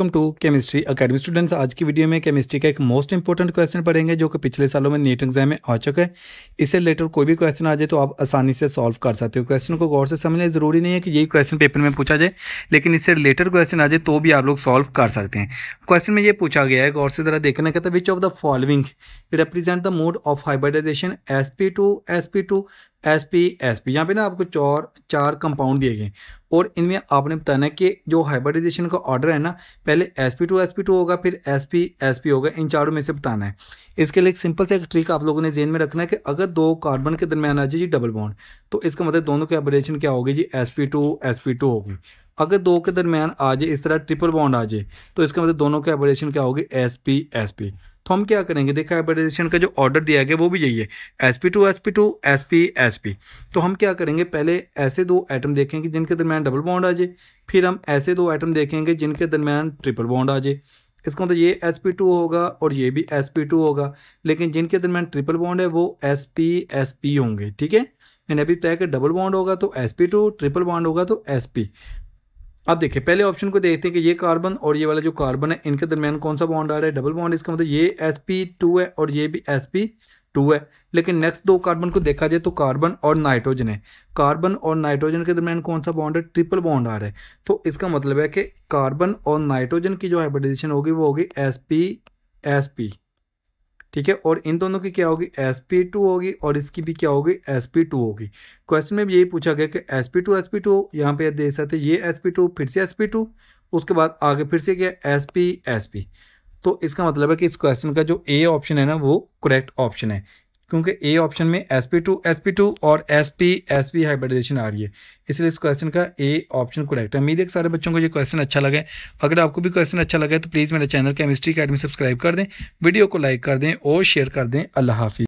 welcome to chemistry academy students आज की video में केमिस्ट्री का एक मोस्ट इंपॉर्टेंट क्वेश्चन पढ़ेंगे जो कि पिछले सालों में नीट एग्जाम में आ चुका है इससे रिलेटेड कोई भी क्वेश्चन आ जाए तो आप आसानी से सॉल्व कर सकते हो क्वेश्चन को गौर से समझना जरूरी नहीं है कि यही क्वेश्चन पेपर में पूछा जाए लेकिन इससे रिलेटेड क्वेश्चन आ जाए तो भी आप लोग सॉल्व कर सकते हैं क्वेश्चन में ये पूछा गया है गौर से जरा देखना कहता है which of the following represent the mode of hybridisation s p two s p two s p s p यहाँ पे ना आपको चार चार कंपाउंड दिए गए और इनमें आपने बताना है कि जो हाइब्रिडाइजेशन का ऑर्डर है ना पहले s p two s p two होगा फिर एस पी एस पी होगा इन चारों में से बताना है इसके लिए एक सिंपल सा एक ट्रिक आप लोगों ने जेन में रखना है कि अगर दो कार्बन के दरमियान आ जाए जी डबल बॉन्ड तो इसका मतलब दोनों की हाइब्रिडेशन क्या होगी जी s p two s p two होगी अगर दो के दरमियान आ जाए इस तरह ट्रिपल बॉन्ड आ जाए तो इसका मतलब दोनों की हाइब्रिडेशन क्या होगी एस पी एस पी तो हम क्या करेंगे देखा हाइब्रिडाइजेशन का जो ऑर्डर दिया गया वो भी यही है s p two s p two s p s p तो हम क्या करेंगे पहले ऐसे दो आइटम देखेंगे जिनके दरमियान डबल बॉन्ड आ जाए फिर हम ऐसे दो आइटम देखेंगे जिनके दरमियान ट्रिपल बॉन्ड आ जाए इसका मतलब ये एस पी टू होगा और ये भी एस पी टू होगा लेकिन जिनके दरमियान ट्रिपल बॉन्ड है वो एस पी एस पी होंगे ठीक है मैंने अभी बताया कि डबल बॉन्ड होगा तो s p two triple bond होगा तो एस पी अब देखिए पहले ऑप्शन को देखते हैं कि ये कार्बन और ये वाला जो कार्बन है इनके दरमियान कौन सा बॉन्ड आ रहा है डबल बॉन्ड इसका मतलब ये एस पी टू है और ये भी एस पी टू है लेकिन नेक्स्ट दो कार्बन को देखा जाए तो कार्बन और नाइट्रोजन है कार्बन और नाइट्रोजन के दरमियान कौन सा बॉन्ड है ट्रिपल बॉन्ड आ रहा है तो इसका मतलब है कि कार्बन और नाइट्रोजन की जो हाइब्रिडाइजेशन होगी वो होगी एस पी एस पी ठीक है और इन दोनों की क्या होगी एस पी टू होगी और इसकी भी क्या होगी एस पी टू होगी क्वेश्चन में भी यही पूछा गया कि s p two s p two यहाँ पे देख सकते ये एस पी टू फिर से एस पी टू उसके बाद आगे फिर से क्या एस पी एस पी तो इसका मतलब है कि इस क्वेश्चन का जो ए ऑप्शन है ना वो करेक्ट ऑप्शन है क्योंकि ए ऑप्शन में s p two s p two और s p s p hybridisation आ रही है इसलिए इस क्वेश्चन का ए ऑप्शन करेक्ट है उम्मीद है सारे बच्चों को ये क्वेश्चन अच्छा लगे अगर आपको भी क्वेश्चन अच्छा लगे तो प्लीज़ मेरे चैनल केमिस्ट्री अकेडमी सब्सक्राइब कर दें वीडियो को लाइक कर दें और शेयर कर दें अल्लाह हाफि